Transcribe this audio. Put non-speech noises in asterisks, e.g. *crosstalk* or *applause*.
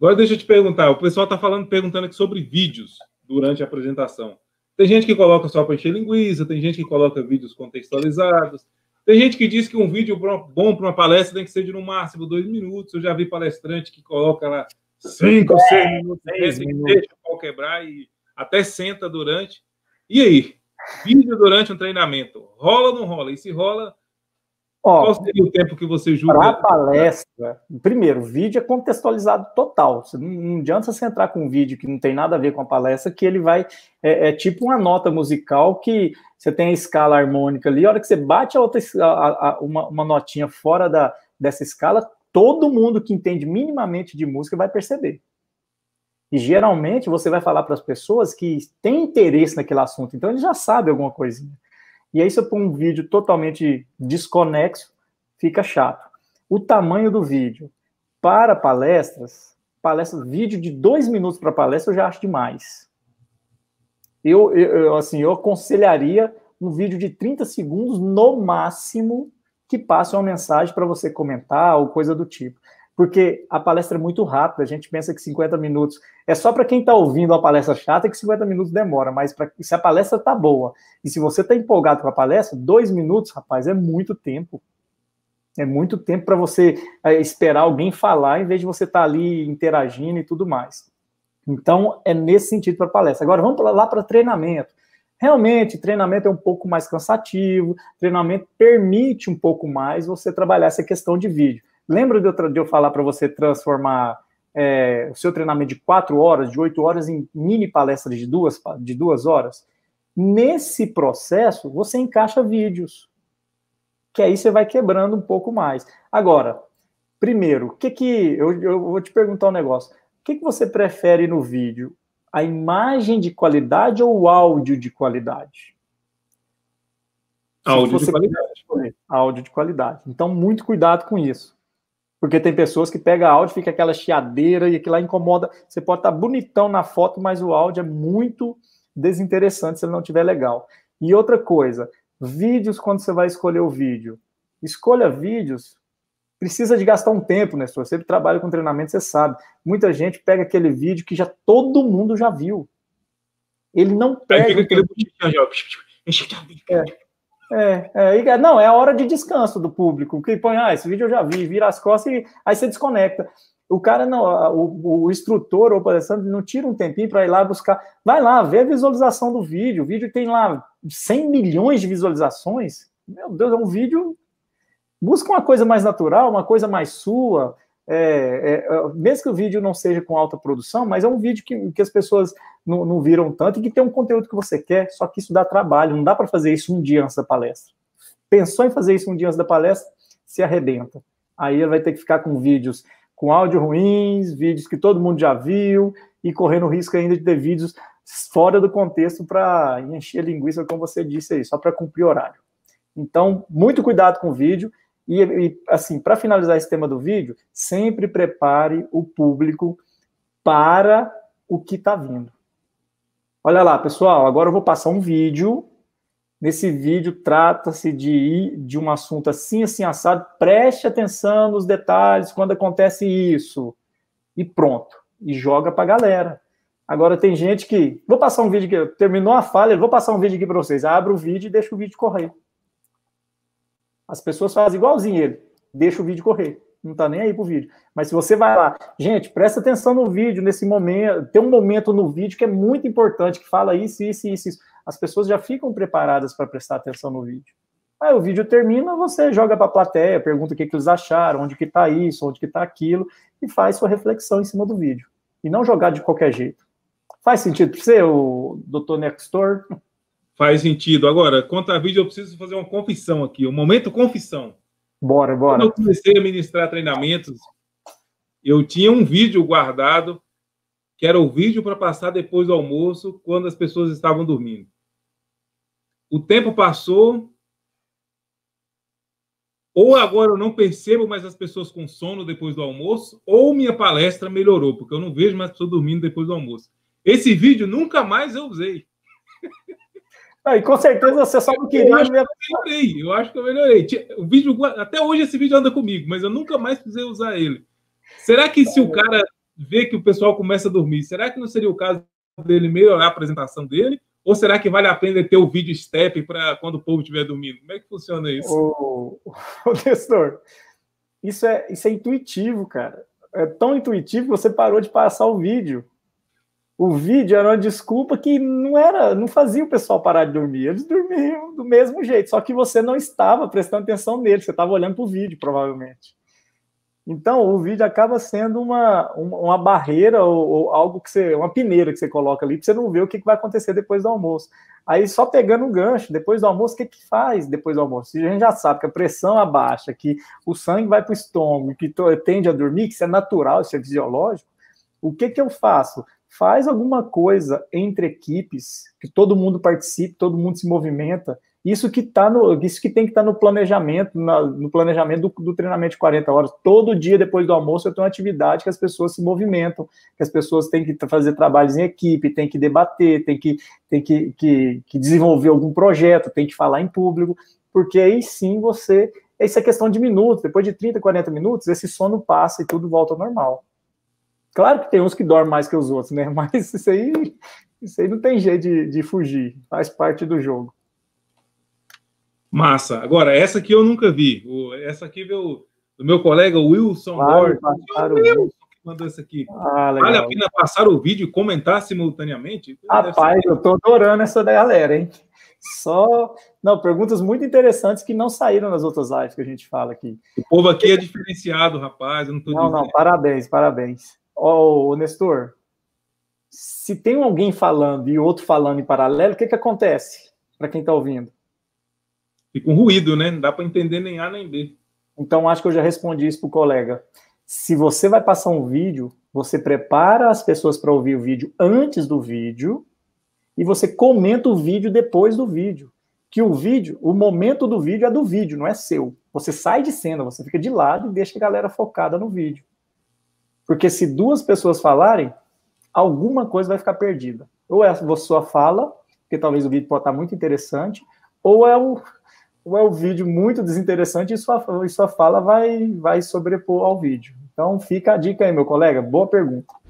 Agora deixa eu te perguntar, o pessoal está falando, perguntando aqui sobre vídeos durante a apresentação. Tem gente que coloca só para encher linguiça, tem gente que coloca vídeos contextualizados, tem gente que diz que um vídeo bom para uma palestra tem que ser de no máximo dois minutos. Eu já vi palestrante que coloca lá cinco, é, seis minutos, seis minutos. deixa o pau quebrar e até senta durante. E aí? Vídeo durante um treinamento, rola ou não rola? E se rola, Ó, Qual seria o tempo que você julga? Para a né? palestra, primeiro, o vídeo é contextualizado total. Você não, adianta você entrar com um vídeo que não tem nada a ver com a palestra, que ele vai. É, é tipo uma nota musical que você tem a escala harmônica ali, a hora que você bate a outra, a, a, uma, uma notinha fora da, dessa escala, todo mundo que entende minimamente de música vai perceber. E geralmente você vai falar para as pessoas que têm interesse naquele assunto, então ele já sabe alguma coisinha. E aí, se eu pôr um vídeo totalmente desconexo, fica chato. O tamanho do vídeo. Para palestras, palestra, vídeo de dois minutos para palestra, eu já acho demais. Eu, eu, assim, eu aconselharia um vídeo de 30 segundos, no máximo, que passe uma mensagem para você comentar ou coisa do tipo porque a palestra é muito rápida, a gente pensa que 50 minutos é só para quem está ouvindo a palestra chata que 50 minutos demora, mas pra, se a palestra tá boa e se você está empolgado com a palestra, dois minutos, rapaz, é muito tempo. É muito tempo para você eh, esperar alguém falar em vez de você estar tá ali interagindo e tudo mais. Então, é nesse sentido para a palestra. Agora, vamos lá para treinamento. Realmente, treinamento é um pouco mais cansativo, treinamento permite um pouco mais você trabalhar essa questão de vídeo. Lembra de eu, de eu falar para você transformar é, o seu treinamento de quatro horas, de oito horas, em mini palestras de duas, de duas horas? Nesse processo, você encaixa vídeos, que aí você vai quebrando um pouco mais. Agora, primeiro, o que que. Eu, eu vou te perguntar um negócio. O que, que você prefere no vídeo? A imagem de qualidade ou o áudio de qualidade? Áudio de qualidade. Áudio de qualidade. Então, muito cuidado com isso. Porque tem pessoas que pegam áudio, fica aquela chiadeira e aquilo lá incomoda. Você pode estar tá bonitão na foto, mas o áudio é muito desinteressante se ele não tiver legal. E outra coisa, vídeos quando você vai escolher o vídeo. Escolha vídeos, precisa de gastar um tempo, né? Se você trabalha com treinamento, você sabe. Muita gente pega aquele vídeo que já todo mundo já viu. Ele não pega. É, aquele... é. É, é, é, não, é a hora de descanso do público, que põe, ah, esse vídeo eu já vi, vira as costas e aí você desconecta. O cara não, o, o instrutor ou o palestrante não tira um tempinho para ir lá buscar. Vai lá, vê a visualização do vídeo. O vídeo tem lá 100 milhões de visualizações. Meu Deus, é um vídeo. Busca uma coisa mais natural, uma coisa mais sua. É, é, é, mesmo que o vídeo não seja com alta produção, mas é um vídeo que, que as pessoas não, não viram tanto e que tem um conteúdo que você quer, só que isso dá trabalho, não dá para fazer isso um dia antes da palestra. Pensou em fazer isso um dia antes da palestra, se arrebenta. Aí vai ter que ficar com vídeos com áudio ruins, vídeos que todo mundo já viu e correndo risco ainda de ter vídeos fora do contexto para encher linguiça, como você disse aí, só para cumprir horário. Então, muito cuidado com o vídeo. E, e assim, para finalizar esse tema do vídeo, sempre prepare o público para o que está vindo. Olha lá, pessoal, agora eu vou passar um vídeo. Nesse vídeo trata-se de, de um assunto assim, assim, assado. Preste atenção nos detalhes quando acontece isso. E pronto. E joga para a galera. Agora tem gente que. Vou passar um vídeo que Terminou a falha, vou passar um vídeo aqui para vocês. Abre o vídeo e deixa o vídeo correr. As pessoas fazem igualzinho ele, deixa o vídeo correr, não tá nem aí pro vídeo. Mas se você vai lá, gente, presta atenção no vídeo nesse momento, tem um momento no vídeo que é muito importante, que fala isso, isso, isso, isso. As pessoas já ficam preparadas para prestar atenção no vídeo. Aí o vídeo termina, você joga para a plateia, pergunta o que, que eles acharam, onde que está isso, onde que está aquilo, e faz sua reflexão em cima do vídeo. E não jogar de qualquer jeito. Faz sentido para você, o doutor Nextor? Faz sentido. Agora, quanto a vídeo, eu preciso fazer uma confissão aqui. O um momento confissão. Bora, bora. Quando eu comecei a ministrar treinamentos, eu tinha um vídeo guardado, que era o vídeo para passar depois do almoço, quando as pessoas estavam dormindo. O tempo passou. Ou agora eu não percebo mais as pessoas com sono depois do almoço, ou minha palestra melhorou, porque eu não vejo mais pessoas dormindo depois do almoço. Esse vídeo nunca mais eu usei. *laughs* Ah, e com certeza você só não queria. Eu acho que eu melhorei, eu acho que eu melhorei. O vídeo, até hoje esse vídeo anda comigo, mas eu nunca mais precisei usar ele. Será que se o é. cara vê que o pessoal começa a dormir, será que não seria o caso dele melhorar a apresentação dele? Ou será que vale a pena ter o vídeo step para quando o povo estiver dormindo? Como é que funciona isso? Ô, ô isso é, isso é intuitivo, cara. É tão intuitivo que você parou de passar o vídeo o vídeo era uma desculpa que não era, não fazia o pessoal parar de dormir. Eles dormiam do mesmo jeito, só que você não estava prestando atenção nele, você estava olhando para o vídeo, provavelmente. Então, o vídeo acaba sendo uma, uma barreira ou, ou, algo que você, uma peneira que você coloca ali, para você não ver o que vai acontecer depois do almoço. Aí, só pegando o um gancho, depois do almoço, o que, que faz depois do almoço? A gente já sabe que a pressão abaixa, que o sangue vai para o estômago, que tende a dormir, que isso é natural, isso é fisiológico. O que, que eu faço? faz alguma coisa entre equipes, que todo mundo participe, todo mundo se movimenta. Isso que tá no, isso que tem que estar tá no planejamento, na, no planejamento do, do, treinamento de 40 horas. Todo dia depois do almoço eu tenho uma atividade que as pessoas se movimentam, que as pessoas têm que fazer trabalhos em equipe, têm que debater, têm que, têm que, que, que desenvolver algum projeto, têm que falar em público, porque aí sim você. Essa é questão de minutos, depois de 30, 40 minutos, esse sono passa e tudo volta ao normal. Claro que tem uns que dormem mais que os outros, né? *laughs* Mas isso aí, isso aí não tem jeito de, de fugir, faz parte do jogo. Massa. Agora, essa aqui eu nunca vi. Essa aqui veio do meu colega Wilson claro, Claro. que mandou essa aqui. Ah, vale a pena passar o vídeo e comentar simultaneamente? Rapaz, eu tô adorando essa galera, hein? Só. Não, perguntas muito interessantes que não saíram nas outras lives que a gente fala aqui. O povo aqui é diferenciado, rapaz. Eu não, tô não, não, parabéns, parabéns. Ó, oh, Nestor, se tem alguém falando e outro falando em paralelo, o que, que acontece para quem está ouvindo? Fica um ruído, né? Não dá para entender nem A nem B. Então, acho que eu já respondi isso para o colega. Se você vai passar um vídeo, você prepara as pessoas para ouvir o vídeo antes do vídeo e você comenta o vídeo depois do vídeo. Que o vídeo, o momento do vídeo é do vídeo, não é seu. Você sai de cena, você fica de lado e deixa a galera focada no vídeo. Porque se duas pessoas falarem, alguma coisa vai ficar perdida. Ou é a sua fala, porque talvez o vídeo pode estar muito interessante, ou é o, ou é o vídeo muito desinteressante e sua, e sua fala vai, vai sobrepor ao vídeo. Então fica a dica aí, meu colega. Boa pergunta.